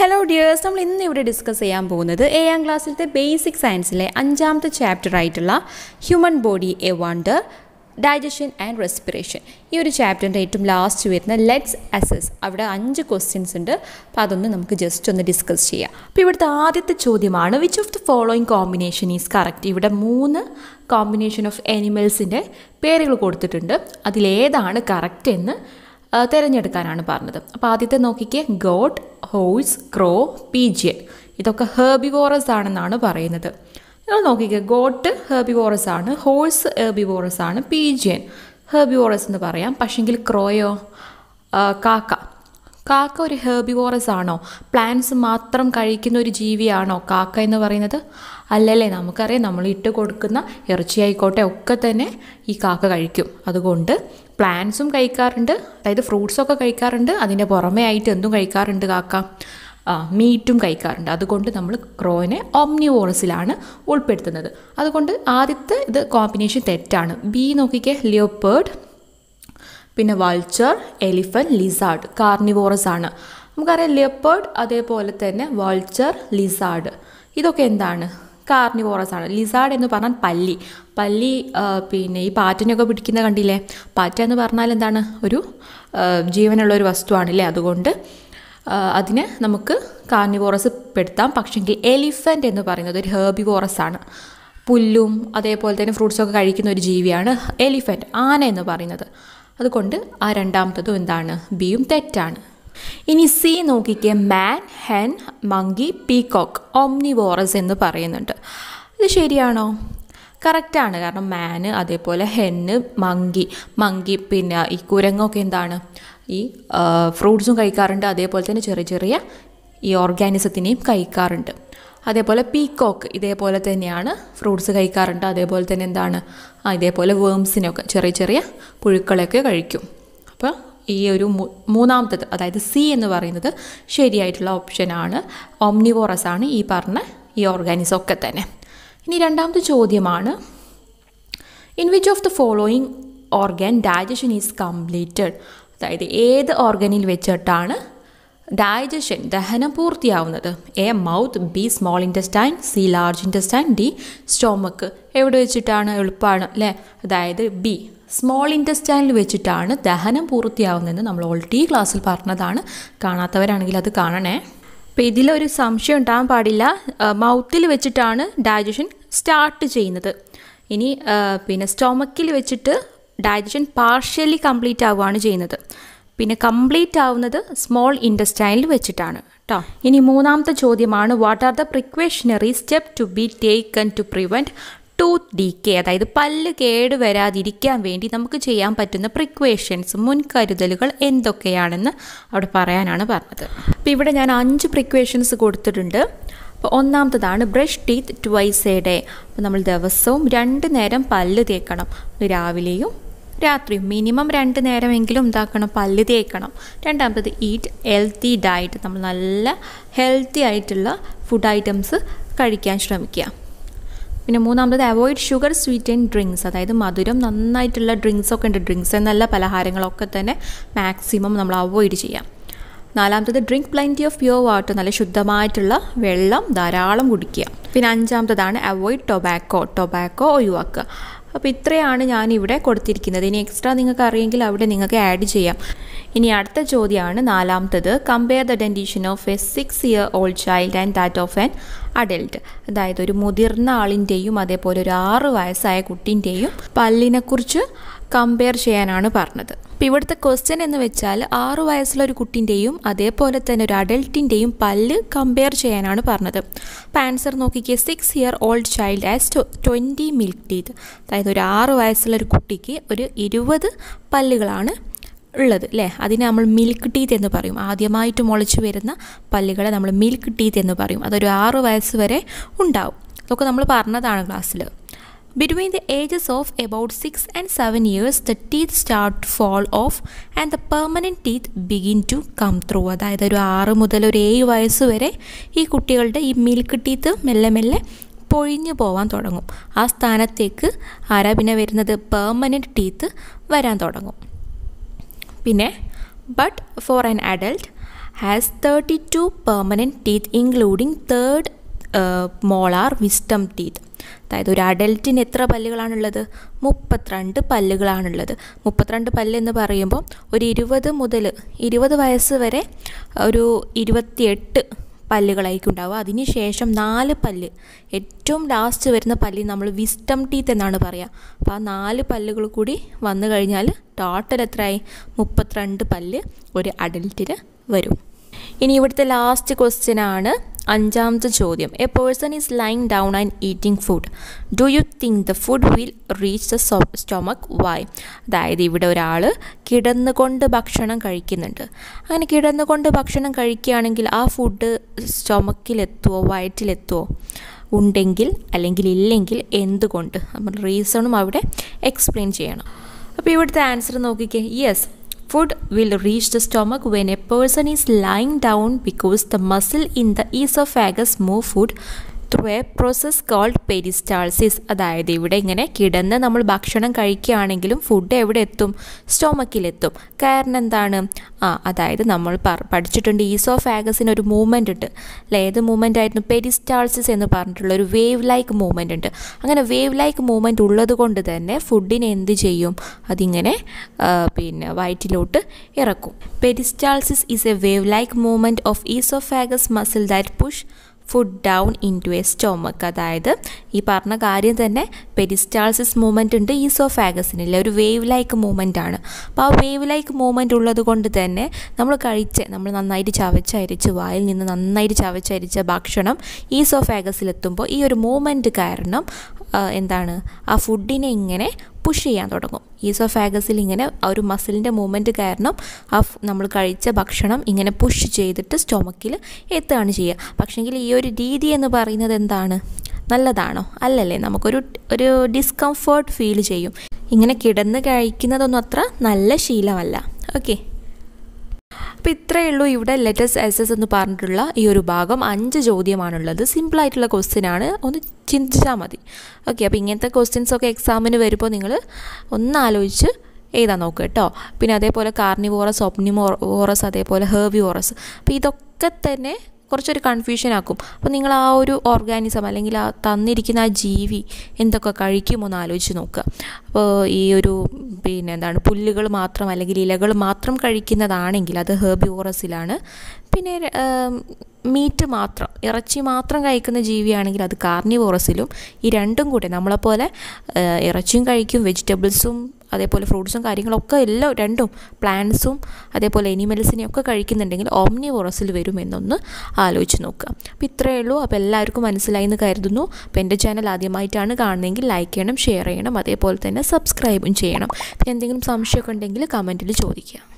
Hello dears നമ്മൾ ഇന്ന് ഇവിടെ ഡിസ്കസ് ചെയ്യാൻ പോകുന്നത് ഏഴാം ക്ലാസ്സിലത്തെ ബേസിക് സയൻസിലെ അഞ്ചാമത്തെ ചാപ്റ്റർ ആയിട്ടുള്ള human body a wonder digestion and respiration ഈ ഒരു ചാപ്റ്ററിൻ്റെ ഏറ്റവും ലാസ്റ്റ് വരുന്ന ലെറ്റ്സ് അസസ് അവിടെ അഞ്ച് ക്വസ്റ്റ്യൻസ് ഉണ്ട് അപ്പോൾ അതൊന്ന് നമുക്ക് ജസ്റ്റ് ഒന്ന് ഡിസ്കസ് ചെയ്യാം അപ്പോൾ ഇവിടുത്തെ ആദ്യത്തെ ചോദ്യമാണ് which of the following combination is correct ഇവിടെ മൂന്ന് കോമ്പിനേഷൻ ഓഫ് എനിമൽസിൻ്റെ പേരുകൾ കൊടുത്തിട്ടുണ്ട് അതിലേതാണ് കറക്റ്റ് എന്ന് തിരഞ്ഞെടുക്കാനാണ് പറഞ്ഞത് അപ്പോൾ ആദ്യത്തെ നോക്കിക്കേ ഗോട്ട് ഹോഴ്സ് ക്രോ പീജിയൻ ഇതൊക്കെ ഹേർബിവോറസ് ആണെന്നാണ് പറയുന്നത് നിങ്ങൾ നോക്കിക്കേ ഗോട്ട് ഹേർബിവോറസ് ആണ് ഹോഴ്സ് ഹേർബിവോറസ് ആണ് പീജിയൻ ഹെർബിവോറസ് എന്ന് പറയാം പക്ഷെങ്കിൽ ക്രോയോ കാക്ക കാക്ക ഒരു ഹെർബിവോറസ് ആണോ പ്ലാന്റ്സ് മാത്രം കഴിക്കുന്ന ഒരു ജീവിയാണോ കാക്ക എന്ന് പറയുന്നത് അല്ലല്ലേ നമുക്കറിയാം നമ്മൾ ഇട്ട് കൊടുക്കുന്ന ഇറച്ചി ആയിക്കോട്ടെ ഒക്കെ തന്നെ ഈ കാക്ക കഴിക്കും അതുകൊണ്ട് പ്ലാന്റ്സും കഴിക്കാറുണ്ട് അതായത് ഫ്രൂട്ട്സൊക്കെ കഴിക്കാറുണ്ട് അതിൻ്റെ പുറമേ ആയിട്ട് എന്തും കഴിക്കാറുണ്ട് കാക്ക മീറ്റും കഴിക്കാറുണ്ട് അതുകൊണ്ട് നമ്മൾ ക്രോയിനെ ഓംനിവോറസിലാണ് ഉൾപ്പെടുത്തുന്നത് അതുകൊണ്ട് ആദ്യത്തെ ഇത് കോമ്പിനേഷൻ തെറ്റാണ് ബി നോക്കിക്കേ ലിയോപേർഡ് പിന്നെ വൾച്ചർ എലിഫൻറ്റ് ലിസാർഡ് കാർണിവോറസ് ആണ് നമുക്കറിയാം ലിയപ്പേർഡ് അതേപോലെ തന്നെ വൾച്ചർ ലിസാർഡ് ഇതൊക്കെ എന്താണ് കാർണിവോറസ് ആണ് ലിസാർഡ് എന്ന് പറഞ്ഞാൽ പല്ലി പല്ലി പിന്നെ ഈ പാറ്റിനെയൊക്കെ പിടിക്കുന്ന കണ്ടില്ലേ പാറ്റ എന്ന് പറഞ്ഞാൽ എന്താണ് ഒരു ജീവനുള്ള ഒരു വസ്തുവാണല്ലേ അതുകൊണ്ട് അതിനെ നമുക്ക് കാർണിവോറസ് പെടുത്താം പക്ഷെങ്കിൽ എലിഫൻ്റ് എന്ന് പറയുന്നത് ഒരു ഹേർബിവോറസ് ആണ് പുല്ലും അതേപോലെ തന്നെ ഫ്രൂട്ട്സൊക്കെ കഴിക്കുന്ന ഒരു ജീവിയാണ് എലിഫൻറ്റ് ആന എന്ന് പറയുന്നത് അതുകൊണ്ട് ആ രണ്ടാമത്തതും എന്താണ് ബിയും തെറ്റാണ് ഇനി സി നോക്കിക്കേ man hen monkey peacock omnivorous എന്ന് പറയുന്നുണ്ട് ഇത് ശരിയാണോ കറക്റ്റാണ് കാരണം മാന് അതേപോലെ ഹെന്ന് മങ്കി മങ്കി പിന്നെ ഈ കുരങ്ങൊക്കെ എന്താണ് ഈ ഫ്രൂട്ട്സും കഴിക്കാറുണ്ട് അതേപോലെ തന്നെ ചെറിയ ചെറിയ ഈ ഓർഗാനിസത്തിനെയും കഴിക്കാറുണ്ട് അതേപോലെ പീക്കോക്ക് ഇതേപോലെ തന്നെയാണ് ഫ്രൂട്ട്സ് കഴിക്കാറുണ്ട് അതേപോലെ തന്നെ എന്താണ് ആ ഇതേപോലെ വേംസിനൊക്കെ ചെറിയ ചെറിയ പുഴുക്കളെയൊക്കെ കഴിക്കും അപ്പോൾ ഈ ഒരു മൂന്നാമത്തത് അതായത് സി എന്ന് പറയുന്നത് ശരിയായിട്ടുള്ള ഓപ്ഷനാണ് ഓംനിവോറസ് ആണ് ഈ പറഞ്ഞ ഈ ഓർഗാനിസം ഒക്കെ തന്നെ ഇനി രണ്ടാമത്തെ ചോദ്യമാണ് in which of the following organ digestion is completed അതായത് ഏത് ഓർഗനിൽ വെച്ചിട്ടാണ് ഡൈജഷൻ ദഹനം പൂർത്തിയാവുന്നത് A mouth B small intestine C large intestine D stomach എവിടെ വെച്ചിട്ടാണ് എളുപ്പമാണ് അല്ലേ അതായത് ബി സ്മോൾ ഇൻറ്റസ്റ്റൈനിൽ വെച്ചിട്ടാണ് ദഹനം പൂർത്തിയാവുന്നതെന്ന് നമ്മൾ ഓൾറെഡി ക്ലാസ്സിൽ പറഞ്ഞതാണ് കാണാത്തവരാണെങ്കിൽ അത് കാണണേ അപ്പം ഇതിലൊരു സംശയം ഉണ്ടാകാൻ പാടില്ല മൗത്തിൽ വെച്ചിട്ടാണ് ഡൈജഷൻ സ്റ്റാർട്ട് ചെയ്യുന്നത് ഇനി പിന്നെ സ്റ്റോമക്കിൽ വെച്ചിട്ട് ഡൈജഷൻ പാർഷ്യലി കംപ്ലീറ്റ് ആവുകയാണ് ചെയ്യുന്നത് പിന്നെ കംപ്ലീറ്റ് ആവുന്നത് സ്മോൾ ഇൻഡസ്റ്റൈനിൽ വെച്ചിട്ടാണ് കേട്ടോ ഇനി മൂന്നാമത്തെ ചോദ്യമാണ് what are the precautionary step to be taken to prevent tooth decay അതായത് പല്ല് കേട് വരാതിരിക്കാൻ വേണ്ടി നമുക്ക് ചെയ്യാൻ പറ്റുന്ന പ്രിക്വേഷൻസ് മുൻകരുതലുകൾ എന്തൊക്കെയാണെന്ന് അവിടെ പറയാനാണ് പറഞ്ഞത് അപ്പോൾ ഇവിടെ ഞാൻ അഞ്ച് പ്രിക്വേഷൻസ് കൊടുത്തിട്ടുണ്ട് അപ്പോൾ ഒന്നാമത്തതാണ് brush teeth twice a day അപ്പോൾ നമ്മൾ ദിവസവും രണ്ട് നേരം പല്ല് തേക്കണം രാവിലെയും രാത്രി മിനിമം രണ്ട് നേരമെങ്കിലും ഉണ്ടാക്കണം പല്ല് തേക്കണം രണ്ടാമത് ഈറ്റ് ഹെൽത്തി ഡയറ്റ് നമ്മൾ നല്ല ഹെൽത്തി ആയിട്ടുള്ള ഫുഡ് ഐറ്റംസ് കഴിക്കാൻ ശ്രമിക്കുക പിന്നെ മൂന്നാമത് avoid sugar sweet and drinks അതായത് മധുരം നന്നായിട്ടുള്ള ഡ്രിങ്ക്സ് ഒക്കെ ഉണ്ട് ഡ്രിങ്ക്സ് എന്നല്ല പലഹാരങ്ങളൊക്കെ തന്നെ മാക്സിമം നമ്മൾ അവോയ്ഡ് ചെയ്യാം നാലാമത്തത് drink plenty of pure water നല്ല ശുദ്ധമായിട്ടുള്ള വെള്ളം ധാരാളം കുടിക്കുക പിന്നെ അഞ്ചാമത്തതാണ് അവോയ്ഡ് ടൊബാക്കോ ടൊബാക്കോ ഒഴിവാക്കുക അപ്പോൾ ഇത്രയാണ് ഞാനിവിടെ കൊടുത്തിരിക്കുന്നത് ഇനി എക്സ്ട്രാ നിങ്ങൾക്ക് അറിയെങ്കിൽ അവിടെ നിങ്ങൾക്ക് ആഡ് ചെയ്യാം ഇനി അടുത്ത ചോദ്യമാണ് നാലാമത്തത് compare the dentition of a six year old child and that of an adult അതായത് ഒരു മുതിർന്ന ആളിൻ്റെയും അതേപോലെ ഒരു ആറ് വയസ്സായ കുട്ടിൻ്റെയും പല്ലിനെക്കുറിച്ച് കമ്പയർ ചെയ്യാനാണ് പറഞ്ഞത് അപ്പോൾ ഇവിടുത്തെ ക്വസ്റ്റ്യൻ എന്ന് വെച്ചാൽ ആറു വയസ്സുള്ള ഒരു കുട്ടിൻ്റെയും അതേപോലെ തന്നെ ഒരു അഡൽട്ടിൻ്റെയും പല്ല് കമ്പയർ ചെയ്യാനാണ് പറഞ്ഞത് അപ്പോൾ ആൻസർ നോക്കിക്കുക six year old child as twenty milk teeth അതായത് ഒരു ആറു വയസ്സുള്ള ഒരു കുട്ടിക്ക് ഒരു ഇരുപത് പല്ലുകളാണ് ഉള്ളത് അല്ലേ അതിനെ നമ്മൾ മിൽക്ക് ടീത്ത് എന്ന് പറയും ആദ്യമായിട്ട് മുളച്ചു വരുന്ന പല്ലുകളെ നമ്മൾ മിൽക്ക് ടീത്ത് എന്ന് പറയും അതൊരു ആറു വയസ്സ് വരെ ഉണ്ടാവും അതൊക്കെ നമ്മൾ പറഞ്ഞതാണ് ക്ലാസ്സിൽ Between the ages of about 6 and 7 years, the teeth start to fall off and the permanent teeth begin to come through. അതായത് ഒരു ആറ് മുതൽ ഒരു ഏഴ് വയസ്സ് വരെ ഈ കുട്ടികളുടെ ഈ മിൽക്ക് ടീത്ത് മെല്ലെ മെല്ലെ പൊഴിഞ്ഞു പോവാൻ തുടങ്ങും ആ സ്ഥാനത്തേക്ക് ആരാ പിന്നെ വരുന്നത് പെർമനൻറ്റ് ടീത്ത് വരാൻ തുടങ്ങും പിന്നെ but for an adult has thirty two permanent teeth including third molar wisdom teeth അതായത് ഒരു അഡൽറ്റിന് എത്ര പല്ലുകളാണുള്ളത് മുപ്പത്തിരണ്ട് പല്ലുകളാണുള്ളത് മുപ്പത്തിരണ്ട് പല്ല് എന്ന് പറയുമ്പോൾ ഒരു ഇരുപത് മുതൽ ഇരുപത് വയസ്സ് വരെ ഒരു ഇരുപത്തിയെട്ട് പല്ലുകളായിരിക്കും ഉണ്ടാവുക അതിനുശേഷം നാല് പല്ല് ഏറ്റവും ലാസ്റ്റ് വരുന്ന പല്ല് നമ്മൾ വിസ്റ്റം ടീത്ത് എന്നാണ് പറയുക അപ്പോൾ ആ നാല് പല്ലുകൾ കൂടി വന്നു കഴിഞ്ഞാൽ ടോട്ടൽ എത്രയായി മുപ്പത്തിരണ്ട് പല്ല് ഒരു അഡൽറ്റിന് വരും ഇനി ഇവിടുത്തെ ലാസ്റ്റ് ക്വസ്റ്റ്യൻ ആണ് അഞ്ചാമത്തെ ചോദ്യം a person is lying down and eating food do you think the food will reach the stomach വായ് അതായത് ഇവിടെ ഒരാൾ കിടന്നുകൊണ്ട് ഭക്ഷണം കഴിക്കുന്നുണ്ട് അങ്ങനെ കിടന്നുകൊണ്ട് ഭക്ഷണം കഴിക്കുകയാണെങ്കിൽ ആ ഫുഡ് സ്റ്റൊമക്കിലെത്തുമോ വയറ്റിലെത്തുമോ ഉണ്ടെങ്കിൽ അല്ലെങ്കിൽ ഇല്ലെങ്കിൽ എന്തുകൊണ്ട് അപ്പോൾ റീസണും അവിടെ എക്സ്പ്ലെയിൻ ചെയ്യണം അപ്പോൾ ഇവിടുത്തെ ആൻസർ നോക്കിക്കേ yes food will reach the stomach when a person is lying down because the muscle in the esophagus move food through a process called peristalsis അതായത് ഇവിടെ ഇങ്ങനെ കിടന്ന് നമ്മൾ ഭക്ഷണം കഴിക്കുകയാണെങ്കിലും ഫുഡ് എവിടെ എത്തും സ്റ്റോമക്കിലെത്തും കാരണം എന്താണ് ആ അതായത് നമ്മൾ പഠിച്ചിട്ടുണ്ട് ഈസ് ഓഫ് ആഗസിന് ഒരു മൂവ്മെൻ്റ് ഉണ്ട് അല്ലെ ഏത് മൂവ്മെൻ്റ് ആയിരുന്നു പെരിസ്റ്റാൾസിസ് എന്ന് പറഞ്ഞിട്ടുള്ള ഒരു വേവ് ലൈക്ക് മൂവ്മെൻ്റ് ഉണ്ട് അങ്ങനെ വേവ് ലൈക്ക് മൂവ്മെൻ്റ് ഉള്ളത് കൊണ്ട് തന്നെ ഫുഡിന് എന്ത് ചെയ്യും അതിങ്ങനെ പിന്നെ വയറ്റിലോട്ട് ഇറക്കും peristalsis is a wave like movement of is of ആഗസ് muscle that push food down into a stomach അതായത് ഈ പറഞ്ഞ കാര്യം തന്നെ പെരിസ്റ്റാൾസിസ് മൂവ്മെൻ്റ് ഉണ്ട് ഇല്ല ഒരു വേവ് ലൈക്ക് മൂവ്മെൻ്റ് ആണ് അപ്പോൾ ആ വേവ് ലൈക്ക് മൂവ്മെൻ്റ് ഉള്ളത് കൊണ്ട് തന്നെ നമ്മൾ കഴിച്ച് നമ്മൾ നന്നായിട്ട് ചവച്ചരിച്ച് വായിൽ നിന്ന് നന്നായിട്ട് ചവച്ചരിച്ച ഭക്ഷണം ഈസോഫാഗസിലെത്തുമ്പോൾ ഈ ഒരു മൂവ്മെൻറ്റ് കാരണം എന്താണ് ആ ഫുഡിനെ ഇങ്ങനെ പുഷ് ചെയ്യാൻ തുടങ്ങും ഈസോഫാഗസിൽ ഇങ്ങനെ ഒരു മസിലിൻ്റെ മൂവ്മെൻറ്റ് കാരണം ആ നമ്മൾ കഴിച്ച ഭക്ഷണം ഇങ്ങനെ പുഷ് ചെയ്തിട്ട് സ്റ്റൊമക്കിൽ എത്തുകയാണ് ചെയ്യുക പക്ഷേങ്കിൽ ഈ ഒരു രീതി എന്ന് പറയുന്നത് എന്താണ് നല്ലതാണോ അല്ലല്ലേ നമുക്കൊരു ഒരു ഡിസ്കംഫേർട്ട് ഫീൽ ചെയ്യും ഇങ്ങനെ കിടന്ന് കഴിക്കുന്നതൊന്നും അത്ര നല്ല ശീലമല്ല ഓക്കെ അപ്പോൾ ഇത്രയേ ഉള്ളൂ ഇവിടെ ലെറ്റസ് എസ് എസ് എന്ന് പറഞ്ഞിട്ടുള്ള ഈ ഒരു ഭാഗം അഞ്ച് ചോദ്യമാണുള്ളത് സിമ്പിളായിട്ടുള്ള ക്വസ്റ്റ്യൻ ആണ് ഒന്ന് ചിന്തിച്ചാൽ മതി ഓക്കെ അപ്പോൾ ഇങ്ങനത്തെ ക്വസ്റ്റ്യൻസ് ഒക്കെ എക്സാമിന് വരുമ്പോൾ നിങ്ങൾ ഒന്ന് ആലോചിച്ച് എഴുതാൻ നോക്കുക കേട്ടോ പിന്നെ അതേപോലെ കാർണിവോറസ് ഒപ്നിമോറസ് അതേപോലെ ഓറസ് അപ്പോൾ ഇതൊക്കെ തന്നെ കുറച്ചൊരു കൺഫ്യൂഷൻ ആക്കും അപ്പോൾ നിങ്ങൾ ആ ഒരു ഓർഗാനിസം അല്ലെങ്കിൽ ആ തന്നിരിക്കുന്ന ആ ജീവി എന്തൊക്കെ കഴിക്കുമോ എന്ന് ആലോചിച്ച് നോക്കുക അപ്പോൾ ഈ ഒരു പിന്നെ എന്താണ് പുല്ലുകൾ മാത്രം അല്ലെങ്കിൽ ഇലകൾ മാത്രം കഴിക്കുന്നതാണെങ്കിൽ അത് ഹെർബ്യൂറസിലാണ് പിന്നെ മീറ്റ് മാത്രം ഇറച്ചി മാത്രം കഴിക്കുന്ന ജീവിയാണെങ്കിൽ അത് കാർണിവോറസിലും ഈ രണ്ടും കൂടെ നമ്മളെപ്പോലെ ഇറച്ചിയും കഴിക്കും വെജിറ്റബിൾസും അതേപോലെ ഫ്രൂട്ട്സും കാര്യങ്ങളൊക്കെ എല്ലാം രണ്ടും പ്ലാന്റ്സും അതേപോലെ എനിമൽസിനെയൊക്കെ ഒക്കെ കഴിക്കുന്നുണ്ടെങ്കിൽ ഓംനി വറസിൽ വരുമെന്നൊന്ന് ആലോചിച്ച് നോക്കുക അപ്പം ഇത്രയേ ഉള്ളൂ അപ്പോൾ എല്ലാവർക്കും മനസ്സിലായി എന്ന് കരുതുന്നു അപ്പോൾ എൻ്റെ ചാനൽ ആദ്യമായിട്ടാണ് കാണുന്നതെങ്കിൽ ലൈക്ക് ചെയ്യണം ഷെയർ ചെയ്യണം അതേപോലെ തന്നെ സബ്സ്ക്രൈബും ചെയ്യണം പിന്നെ എന്തെങ്കിലും സംശയമൊക്കെ ഉണ്ടെങ്കിൽ കമൻറ്റിൽ ചോദിക്കുക